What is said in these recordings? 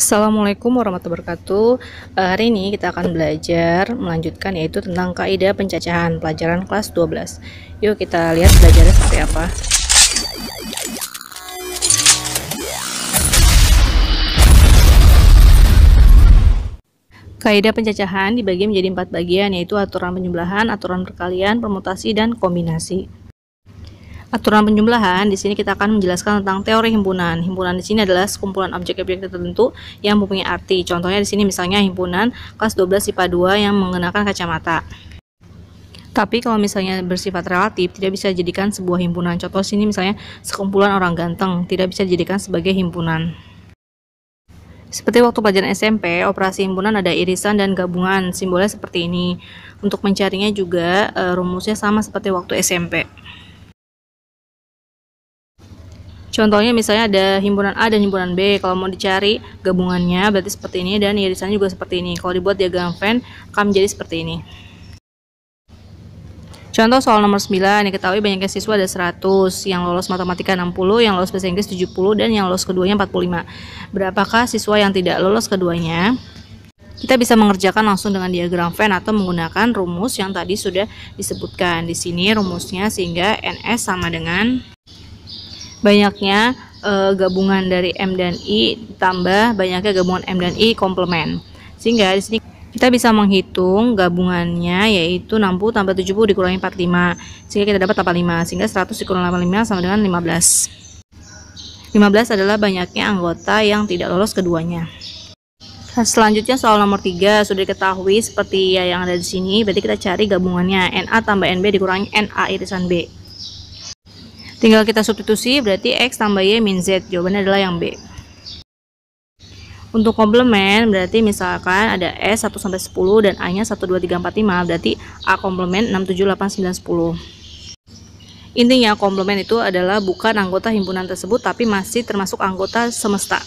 Assalamualaikum warahmatullahi wabarakatuh eh, Hari ini kita akan belajar melanjutkan yaitu tentang kaidah pencacahan pelajaran kelas 12 Yuk kita lihat belajarnya seperti apa Kaidah pencacahan dibagi menjadi empat bagian yaitu aturan penjumlahan, aturan perkalian, permutasi, dan kombinasi aturan penjumlahan, di sini kita akan menjelaskan tentang teori himpunan. Himpunan di sini adalah sekumpulan objek-objek tertentu yang mempunyai arti. Contohnya di sini misalnya himpunan kelas 12 IPA 2 yang mengenakan kacamata. Tapi kalau misalnya bersifat relatif, tidak bisa dijadikan sebuah himpunan. Contoh sini misalnya sekumpulan orang ganteng, tidak bisa dijadikan sebagai himpunan. Seperti waktu pelajaran SMP, operasi himpunan ada irisan dan gabungan, simbolnya seperti ini. Untuk mencarinya juga, eh, rumusnya sama seperti waktu SMP. Contohnya misalnya ada himpunan A dan himpunan B. Kalau mau dicari gabungannya berarti seperti ini dan ya, irisannya juga seperti ini. Kalau dibuat diagram Venn akan menjadi seperti ini. Contoh soal nomor 9, diketahui banyaknya siswa ada 100, yang lolos matematika 60, yang lolos bahasa Inggris 70, dan yang lolos keduanya 45. Berapakah siswa yang tidak lolos keduanya? Kita bisa mengerjakan langsung dengan diagram Venn atau menggunakan rumus yang tadi sudah disebutkan. Di sini rumusnya sehingga NS sama dengan banyaknya uh, gabungan dari M dan I tambah banyaknya gabungan M dan I komplement. Sehingga di sini kita bisa menghitung gabungannya yaitu 60 tambah 70 dikurangi 45 sehingga kita dapat 85 sehingga 100 dikurangi 85 sama dengan 15 15 adalah banyaknya anggota yang tidak lolos keduanya nah, selanjutnya soal nomor 3 sudah diketahui seperti ya yang ada di sini berarti kita cari gabungannya NA tambah NB dikurangi NA irisan B Tinggal kita substitusi berarti X tambah Y min Z. Jawabannya adalah yang B. Untuk komplement berarti misalkan ada S 1 sampai 10 dan A-nya 1 2 3 4 5 berarti A komplement 6 7 8 9 10. Intinya komplement itu adalah bukan anggota himpunan tersebut tapi masih termasuk anggota semesta.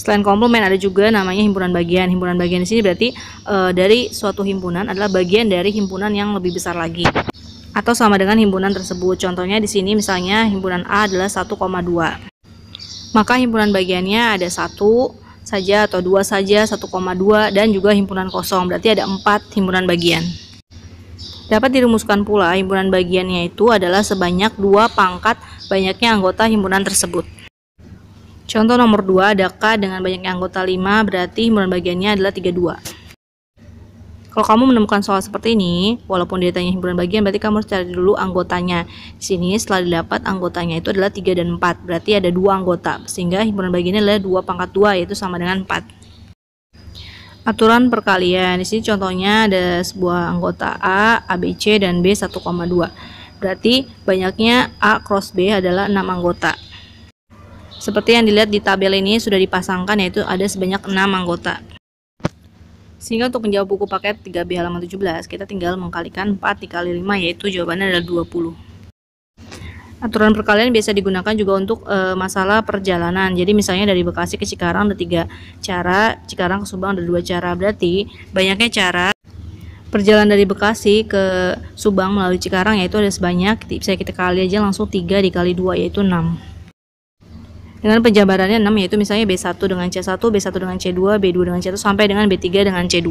Selain komplement ada juga namanya himpunan bagian. Himpunan bagian di sini berarti e, dari suatu himpunan adalah bagian dari himpunan yang lebih besar lagi atau sama dengan himpunan tersebut. Contohnya di sini misalnya himpunan A adalah 1,2. Maka himpunan bagiannya ada 1 saja atau 2 saja, 1,2 dan juga himpunan kosong. Berarti ada 4 himpunan bagian. Dapat dirumuskan pula himpunan bagiannya itu adalah sebanyak 2 pangkat banyaknya anggota himpunan tersebut. Contoh nomor 2 ada K dengan banyaknya anggota 5 berarti himpunan bagiannya adalah 32. Kalau kamu menemukan soal seperti ini, walaupun dia tanya himpunan bagian, berarti kamu harus cari dulu anggotanya. Di sini setelah didapat anggotanya itu adalah 3 dan 4, berarti ada dua anggota, sehingga himpunan bagiannya adalah 2 pangkat 2, yaitu sama dengan 4 aturan perkalian. Di sini contohnya ada sebuah anggota A, ABC dan B 1,2. Berarti banyaknya A cross B adalah 6 anggota. Seperti yang dilihat di tabel ini sudah dipasangkan yaitu ada sebanyak 6 anggota. Sehingga untuk menjawab buku paket 3B halaman 17, kita tinggal mengkalikan 4 dikali 5 yaitu jawabannya adalah 20. Aturan perkalian biasa digunakan juga untuk e, masalah perjalanan. Jadi misalnya dari Bekasi ke Cikarang ada 3 cara, Cikarang ke Subang ada 2 cara. Berarti banyaknya cara perjalanan dari Bekasi ke Subang melalui Cikarang yaitu ada sebanyak bisa kita kali aja langsung 3 dikali 2 yaitu 6 dengan penjabarannya 6 yaitu misalnya B1 dengan C1, B1 dengan C2, B2 dengan C1 sampai dengan B3 dengan C2.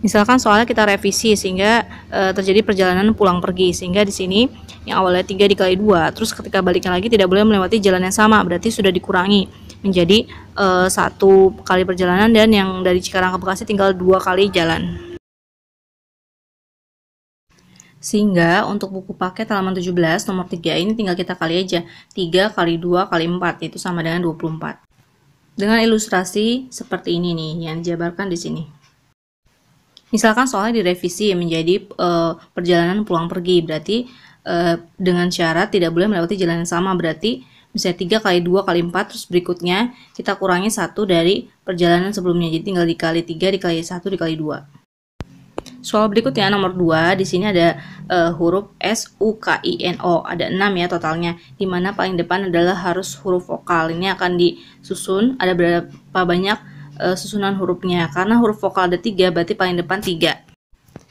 Misalkan soalnya kita revisi sehingga e, terjadi perjalanan pulang pergi sehingga di sini yang awalnya 3 dikali 2 terus ketika baliknya lagi tidak boleh melewati jalan yang sama berarti sudah dikurangi menjadi e, kali perjalanan dan yang dari Cikarang ke Bekasi tinggal dua kali jalan. Sehingga untuk buku paket halaman 17 nomor 3 ini tinggal kita kali aja 3 kali 2 kali 4 itu sama dengan 24. Dengan ilustrasi seperti ini nih yang dijabarkan di sini. Misalkan soalnya direvisi ya, menjadi e, perjalanan pulang pergi berarti e, dengan syarat tidak boleh melewati jalan yang sama berarti misalnya 3 kali 2 kali 4 terus berikutnya kita kurangi satu dari perjalanan sebelumnya jadi tinggal dikali 3 dikali 1 dikali 2 Soal berikutnya nomor 2, di sini ada uh, huruf S, U, K, I, N, O. Ada 6 ya totalnya, di mana paling depan adalah harus huruf vokal. Ini akan disusun, ada berapa banyak uh, susunan hurufnya. Karena huruf vokal ada 3, berarti paling depan 3.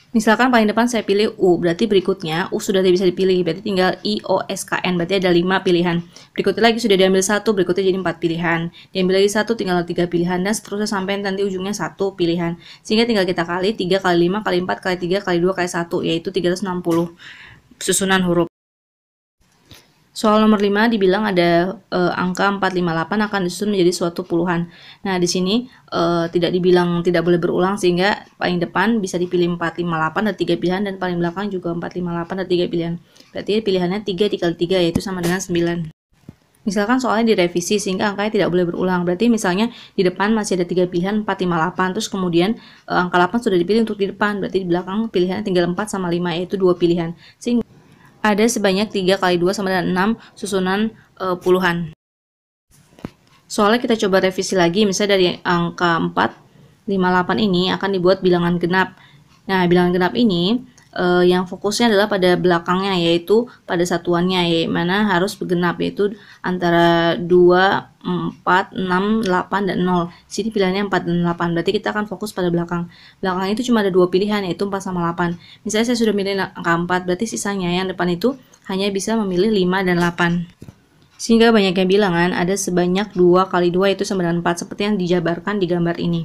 Misalkan paling depan saya pilih U, berarti berikutnya U sudah bisa dipilih, berarti tinggal I, O, S, K, N, berarti ada 5 pilihan. Berikutnya lagi sudah diambil satu, berikutnya jadi 4 pilihan. Diambil lagi satu, tinggal 3 pilihan, dan seterusnya sampai nanti ujungnya satu pilihan. Sehingga tinggal kita kali 3 kali 5 kali 4 kali 3 kali 2 kali 1, yaitu 360 susunan huruf. Soal nomor 5 dibilang ada e, angka 458 akan disusun menjadi suatu puluhan. Nah, di sini e, tidak dibilang tidak boleh berulang sehingga paling depan bisa dipilih 458 ada 3 pilihan dan paling belakang juga 458 ada 3 pilihan. Berarti pilihannya 3 dikali 3 yaitu sama dengan 9. Misalkan soalnya direvisi sehingga angkanya tidak boleh berulang. Berarti misalnya di depan masih ada 3 pilihan 458 Terus kemudian e, angka 8 sudah dipilih untuk di depan. Berarti di belakang pilihannya tinggal 4 sama 5 yaitu 2 pilihan. Sehingga ada sebanyak 3 kali 2 sama dengan 6 susunan e, puluhan. Soalnya kita coba revisi lagi, misalnya dari angka 4, 58 ini akan dibuat bilangan genap. Nah, bilangan genap ini uh, yang fokusnya adalah pada belakangnya yaitu pada satuannya ya mana harus bergenap yaitu antara 2, 4, 6, 8 dan 0. Sini pilihannya 4 dan 8. Berarti kita akan fokus pada belakang. Belakang itu cuma ada dua pilihan yaitu 4 sama 8. Misalnya saya sudah milih angka 4, berarti sisanya yang depan itu hanya bisa memilih 5 dan 8. Sehingga banyak bilang bilangan ada sebanyak 2 kali 2 itu sama dengan 4 seperti yang dijabarkan di gambar ini.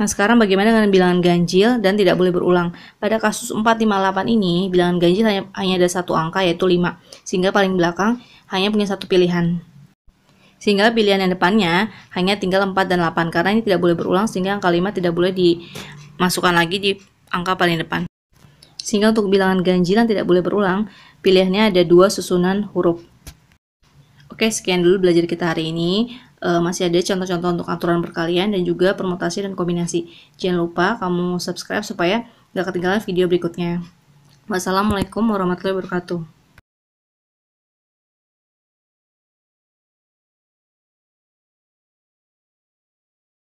Nah, sekarang bagaimana dengan bilangan ganjil dan tidak boleh berulang? Pada kasus 458 ini, bilangan ganjil hanya, hanya ada satu angka yaitu 5, sehingga paling belakang hanya punya satu pilihan. Sehingga pilihan yang depannya hanya tinggal 4 dan 8 karena ini tidak boleh berulang sehingga angka 5 tidak boleh dimasukkan lagi di angka paling depan. Sehingga untuk bilangan ganjil yang tidak boleh berulang, pilihannya ada dua susunan huruf. Oke, sekian dulu belajar kita hari ini uh, masih ada contoh-contoh untuk aturan perkalian dan juga permutasi dan kombinasi. Jangan lupa kamu subscribe supaya nggak ketinggalan video berikutnya. Wassalamualaikum warahmatullahi wabarakatuh.